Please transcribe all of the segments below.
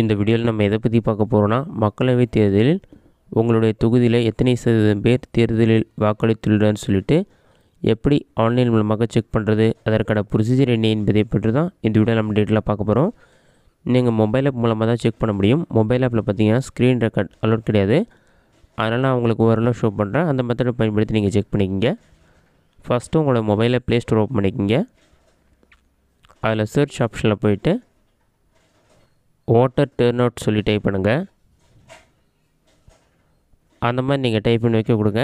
இந்த வீடியோவில் நம்ம எதை பற்றி பார்க்க போகிறோன்னா மக்களவைத் தேர்தலில் உங்களுடைய தொகுதியில் எத்தனை சதவீதம் பேர் தேர்தலில் வாக்களித்துள்ளன்னு சொல்லிட்டு எப்படி ஆன்லைன் மூலமாக செக் பண்ணுறது அதற்கான ப்ரொசீஜர் என்ன என்பதை பற்றி தான் இந்த வீடியோ நம்ம டீட்டெயிலாக பார்க்க போகிறோம் நீங்கள் மொபைல் ஆப் மூலமாக தான் செக் பண்ண முடியும் மொபைல் ஆப்பில் பார்த்தீங்கன்னா ஸ்க்ரீன் ரெக்கார்ட் அலோட் கிடையாது அதனால் நான் உங்களுக்கு ஓரளவு ஷோ பண்ணுறேன் அந்த மெத்தடை பயன்படுத்தி நீங்கள் செக் பண்ணிக்கிங்க ஃபஸ்ட்டு உங்களோட மொபைலில் ப்ளே ஸ்டோர் ஓப்பன் பண்ணிக்கிங்க அதில் சர்ச் ஆப்ஷனில் போயிட்டு ஓட்டர் டேர்ன் அவுட் சொல்லி டைப் பண்ணுங்கள் அந்த மாதிரி நீங்கள் டைப் பண்ணி வைக்க கொடுங்க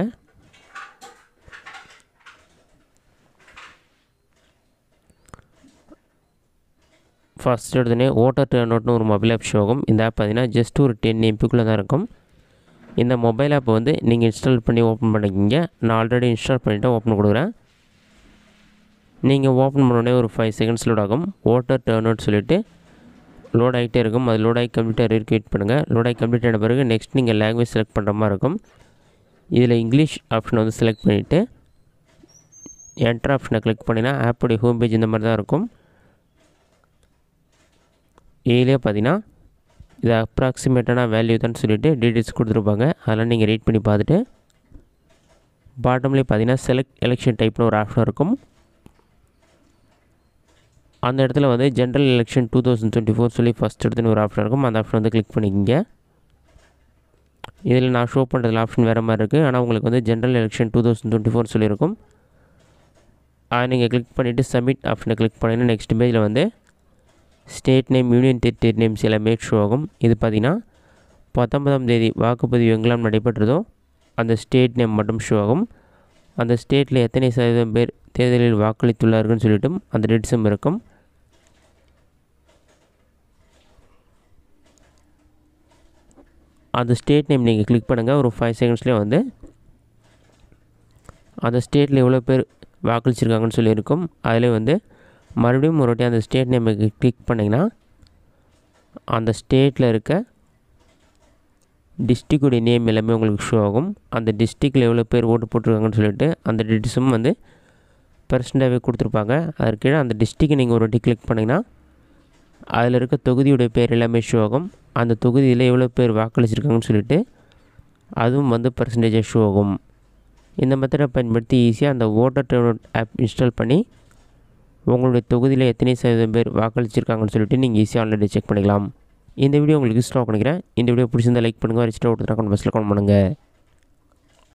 ஃபஸ்ட் எடுத்துனே ஓட்டர் டேர்ன் அவுட்னு ஒரு மொபைல் ஆப் ஷோகும் இந்த ஆப் பார்த்தீங்கன்னா ஜஸ்ட் ஒரு டென் எம்பிக்குள்ளே தான் இருக்கும் இந்த மொபைல் ஆப்பை வந்து நீங்கள் இன்ஸ்டால் பண்ணி ஓப்பன் பண்ணிக்கிங்க நான் ஆல்ரெடி இன்ஸ்டால் பண்ணிவிட்டு ஓப்பன் கொடுக்குறேன் நீங்கள் ஓப்பன் பண்ணோடனே ஒரு ஃபைவ் செகண்ட்ஸ் லோட் ஆகும் ஓட்டர் டேர்ன் அவுட் சொல்லிவிட்டு லோட் ஆகிட்டே இருக்கும் அது லோட் ஆகி கம்ப்ளீட்டாக இருக்கு வெயிட் பண்ணுங்கள் லோட் ஆகி கம்ப்ளீட் ஆன பிறகு நெக்ஸ்ட் நீங்கள் லாங்குவேஜ் செலக்ட் பண்ணுற மாதிரி இருக்கும் இதில் இங்கிலீஷ் ஆப்ஷன் வந்து செலக்ட் பண்ணிவிட்டு என்ட்ரு ஆப்ஷனை கிளிக் பண்ணினா ஆப்புடைய ஹோம் பேஜ் இந்த மாதிரி தான் இருக்கும் இதுலேயே பார்த்தீங்கன்னா இது அப்ராக்சிமேட்டான வேல்யூ தான் சொல்லிவிட்டு டீட்டெயில்ஸ் கொடுத்துருப்பாங்க அதெல்லாம் நீங்கள் ரீட் பண்ணி பார்த்துட்டு பாட்டம்லேயே பார்த்தீங்கன்னா செலக்ட் எலெக்ஷன் டைப்னு ஒரு ஆப்ஷன் இருக்கும் அந்த இடத்துல வந்து general election two thousand twenty four சொல்லி ஃபஸ்ட் எடுத்துன்னு ஒரு ஆப்ஷன் இருக்கும் அந்த ஆப்ஷன் வந்து கிளிக் பண்ணிக்கிங்க இதில் நான் ஷோ பண்ணுறதுல ஆப்ஷன் வேறு மாதிரி இருக்குது ஆனால் உங்களுக்கு வந்து general election two thousand twenty four சொல்லியிருக்கும் அதை நீங்கள் கிளிக் பண்ணிவிட்டு சப்மிட் ஆப்ஷனை கிளிக் பண்ணிங்கன்னா நெக்ஸ்ட் பேஜில் வந்து state name union territory names எல்லாமே ஷோ ஆகும் இது பார்த்திங்கன்னா பத்தொன்பதாம் தேதி வாக்குப்பதிவு எங்கெல்லாம் நடைபெற்றதோ அந்த ஸ்டேட் நேம் மட்டும் ஷோ ஆகும் அந்த ஸ்டேட்டில் எத்தனை சதவீதம் பேர் தேர்தலில் வாக்களித்துள்ளார்கள்னு சொல்லிட்டும் அந்த டேட்ஸும் இருக்கும் அந்த ஸ்டேட் நேம் நீங்கள் கிளிக் பண்ணுங்கள் ஒரு ஃபைவ் செகண்ட்ஸ்லேயே வந்து அந்த ஸ்டேட்டில் எவ்வளோ பேர் வாக்களிச்சிருக்காங்கன்னு சொல்லியிருக்கும் அதிலே வந்து மறுபடியும் ஒரு வாட்டி அந்த ஸ்டேட் நேமுக்கு கிளிக் பண்ணிங்கன்னா அந்த ஸ்டேட்டில் இருக்க டிஸ்ட்ரிக்டுடைய நேம் எல்லாமே உங்களுக்கு ஷோ ஆகும் அந்த டிஸ்ட்ரிக்டில் எவ்வளோ பேர் ஓட்டு போட்டிருக்காங்கன்னு சொல்லிட்டு அந்த டீட்டெயில்ஸும் வந்து பெர்சன்டாகவே கொடுத்துருப்பாங்க அதற்கீழே கீழே அந்த டிஸ்ட்ரிக்கை நீங்கள் ஒரு வாட்டி கிளிக் பண்ணிங்கன்னா அதில் இருக்க தொகுதியுடைய பேர் எல்லாமே ஷோ ஆகும் அந்த தொகுதியில் எவ்வளோ பேர் வாக்களிச்சிருக்காங்கன்னு சொல்லிட்டு அதுவும் வந்து பர்சன்டேஜாக ஷோ ஆகும் இந்த மெத்தடை பயன்படுத்தி ஈஸியாக அந்த ஓட்டர் டவுன்லோட் ஆப் இன்ஸ்டால் பண்ணி உங்களுடைய தொகுதியில் எத்தனை சதவீதம் பேர் வாக்களிச்சிருக்காங்கன்னு சொல்லிட்டு நீங்கள் ஈஸியாக ஆன்லைனில் செக் பண்ணிக்கலாம் இந்த வீடியோ உங்களுக்கு இஷ்டம் பண்ணிக்கிறேன் இந்த வீடியோ பிடிச்சிருந்தால் லைக் பண்ணுங்கள் வச்சுட்டு ஒருத்தர் கமெண்ட் பஸ்ஸில் கமெண்ட் பண்ணுங்கள்